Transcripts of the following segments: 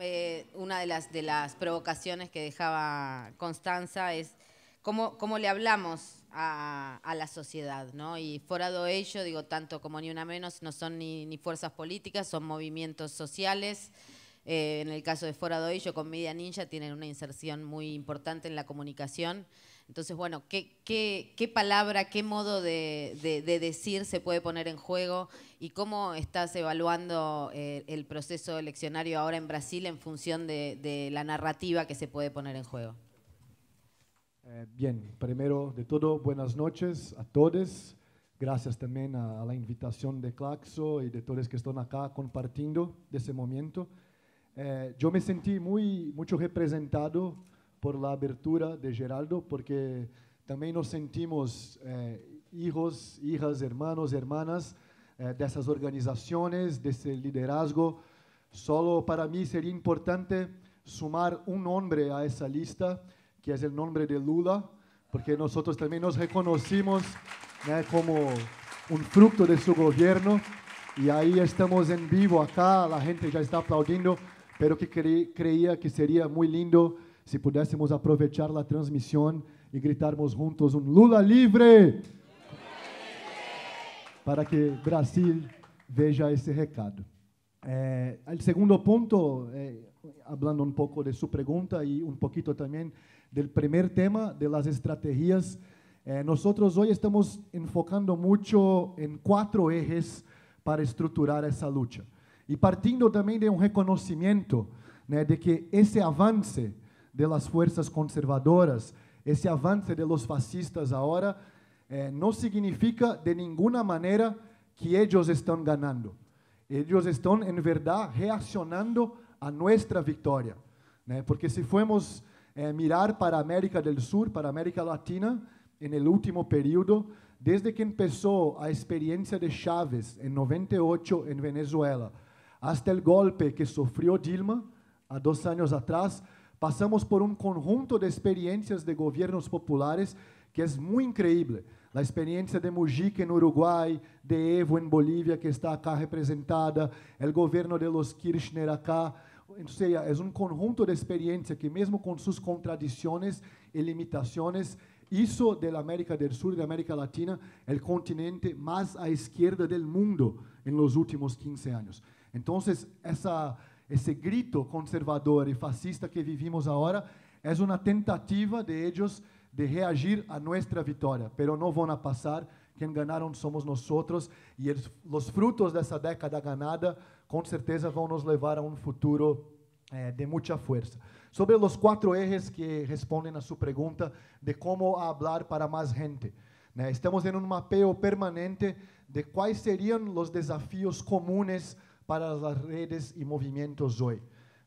Eh, de las, de las provocaciones que dejaba Constanza es cómo, cómo le hablamos a, a, la sociedad, ¿no? Y fuera ello, digo, tanto como ni una menos, no son ni fuerzas políticas, son movimientos sociales. Eh, en el caso de Fora con Media Ninja tienen una inserción muy importante en la comunicación. Entonces, bueno, ¿qué, palabra, qué modo de, decir se puede poner en juego y cómo estás evaluando eh, el proceso eleccionario ahora en Brasil en función de, la narrativa que se puede poner en juego? Eh, bien, primero de todo, buenas noches a todos. Gracias también a, la invitación de Claxo y de todos los que están acá compartiendo de ese momento yo me sentí muy, mucho representado por la abertura de Geraldo, porque también nos sentimos hijos, hijas, hermanos, hermanas de esas organizaciones, de ese liderazgo. Solo para mí sería importante sumar un nombre a esa lista, que es el nombre de Lula, porque nosotros también nos reconocimos como un fruto de su gobierno. Y ahí estamos en vivo acá, la gente ya está aplaudiendo. pero que cre creía que seria muito lindo se pudéssemos aproveitar a transmissão e gritarmos juntos um Lula livre! Para que Brasil veja esse recado. Eh, o segundo ponto, eh, hablando um pouco de sua pergunta e um pouquinho também do primeiro tema, de las estrategias, eh, nosotros hoy estamos enfocando muito em en quatro ejes para estruturar essa luta. E partindo também de um reconhecimento né, de que esse avanço das forças conservadoras, esse avanço dos fascistas agora, eh, não significa de nenhuma maneira que eles estão ganhando. Eles estão, em verdade, reacionando a nossa vitória. Né? Porque se formos eh, mirar para a América do Sul, para a América Latina, no último período, desde que começou a experiência de Chávez em 98 em Venezuela, Hasta o golpe que sofreu Dilma há dois anos atrás, passamos por um conjunto de experiências de governos populares que é muito increíble. A experiência de Mujica no Uruguai, de Evo em Bolívia, que está aqui representada, o governo de los Kirchner acá. Ou seja, é um conjunto de experiências que, mesmo com suas contradições e limitações, hizo de América América Sul e de América Latina, o continente mais à esquerda do mundo em últimos 15 anos. Então, esse grito conservador e fascista que vivimos agora é uma tentativa de eles de reagir a nossa vitória, Mas não vão passar. Quem ganharam somos nós outros e os frutos dessa década ganada com certeza vão nos levar a um futuro eh, de muita força. Sobre os quatro erros que respondem a sua pergunta de como falar para mais gente. Né? Estamos em um mapeio permanente de quais seriam os desafios comuns para las redes y movimientos hoy.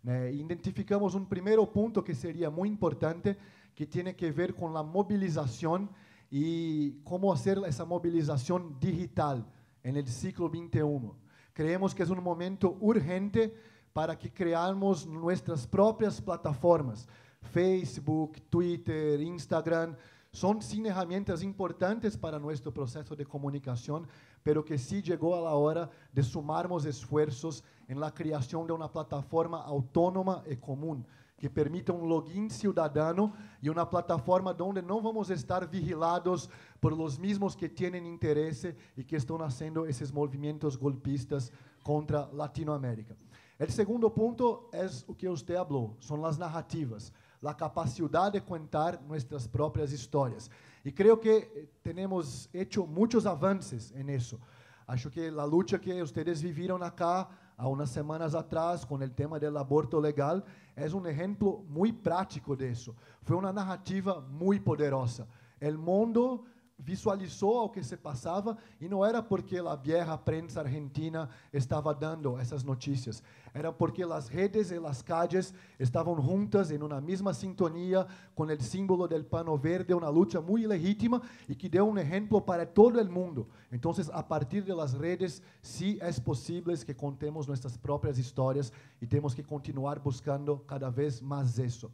Eh, identificamos un primer punto que sería muy importante, que tiene que ver con la movilización y cómo hacer esa movilización digital en el siglo 21. Creemos que es un momento urgente para que creamos nuestras propias plataformas. Facebook, Twitter, Instagram, son sin herramientas importantes para nuestro proceso de comunicación pero que sí llegó a la hora de sumarmos esfuerzos en la creación de una plataforma autónoma y común que permita um login ciudadano e uma plataforma onde não vamos estar vigilados por os mesmos que têm interesse e que estão fazendo esses movimentos golpistas contra Latinoamérica. O segundo ponto é o que você falou, são as narrativas a capacidade de contar nossas próprias histórias. E creio que eh, temos feito muitos avanços nisso. isso. Acho que a luta que vocês viviram acá há umas semanas atrás com o tema do aborto legal é um exemplo muito prático disso. Foi uma narrativa muito poderosa. O mundo visualizou o que se passava e não era porque a guerra prensa argentina estava dando essas notícias, era porque as redes e as calles estavam juntas em uma mesma sintonia com o símbolo do pano verde, uma luta muito legítima e que deu um exemplo para todo o mundo. Então, a partir das redes, sim, é possível que contemos nossas próprias histórias e temos que continuar buscando cada vez mais isso.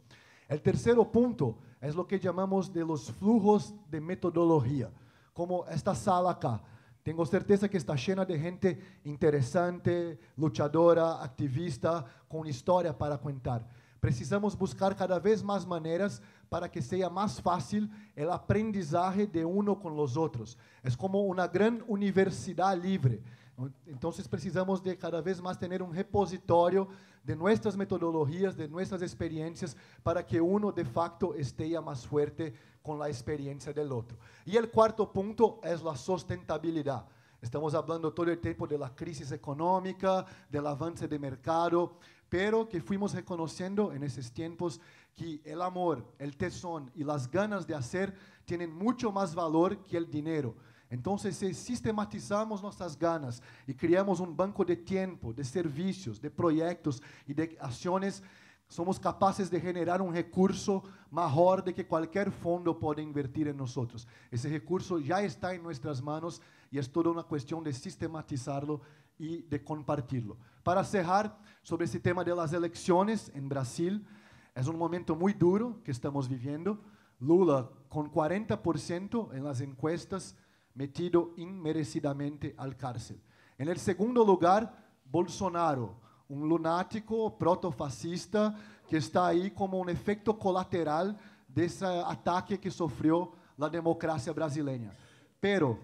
El tercero punto es lo que llamamos de los flujos de metodología, como esta sala acá. Tengo certeza que está llena de gente interesante, luchadora, activista, con historia para contar. Precisamos buscar cada vez más maneras para que seja mais fácil o aprendizagem de uno com os outros. É como uma grande universidade livre. Entonces, precisamos de cada vez más tener un repositorio de nuestras metodologías, de nuestras experiencias, para que uno de facto ya más fuerte con la experiencia del otro. Y el cuarto punto es la sustentabilidad. Estamos hablando todo el tiempo de la crisis económica, del avance de mercado, pero que fuimos reconociendo en esos tiempos que el amor, el tesón y las ganas de hacer tienen mucho más valor que el dinero. Então, se sistematizamos nossas ganas e criamos um banco de tempo, de serviços, de projetos e de ações, somos capazes de generar um recurso maior do que qualquer fundo pode invertir em nós. Esse recurso já está em nossas mãos e é toda uma questão de sistematizá-lo e de compartilhá-lo. Para cerrar, sobre esse tema das eleições em Brasil, é um momento muito duro que estamos vivendo. Lula com 40% em as encuestas, metido inmerecidamente à cárcel. Em segundo lugar, Bolsonaro, um lunático protofascista que está aí como um efeito colateral desse ataque que sofreu a democracia brasileira. Pero,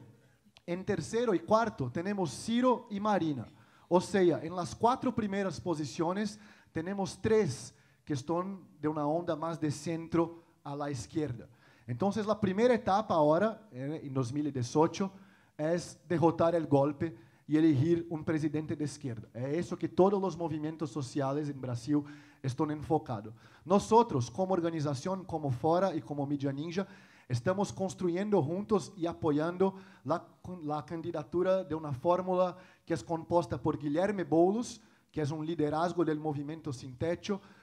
em terceiro e quarto, temos Ciro e Marina. Ou seja, em las quatro primeiras posições, temos três que estão de uma onda mais de centro à la esquerda. Então, a primeira etapa agora, em 2018, é derrotar o golpe e elegir um presidente de esquerda. É isso que todos os movimentos sociais em Brasil estão enfocados. Nós, como organização, como Fora e como Media Ninja, estamos construindo juntos e apoiando a candidatura de uma fórmula que é composta por Guilherme Boulos, que é um liderazgo do movimento sin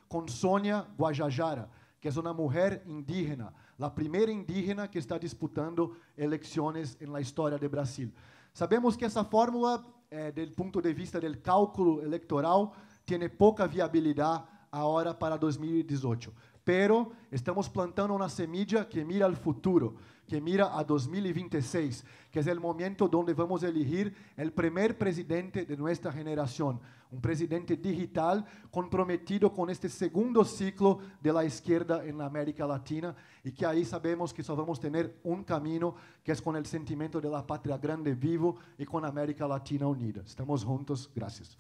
com Sônia Guajajara, que é uma mulher indígena, a primeira indígena que está disputando eleições na história do Brasil. Sabemos que essa fórmula, eh, do ponto de vista do cálculo eleitoral, tem pouca viabilidade agora para 2018. pero estamos plantando una semilla que mira al futuro, que mira a 2026, que es el momento donde vamos a elegir el primer presidente de nuestra generación, un presidente digital comprometido con este segundo ciclo de la izquierda en América Latina y que ahí sabemos que solo vamos a tener un camino, que es con el sentimiento de la patria grande vivo y con América Latina unida. Estamos juntos, gracias.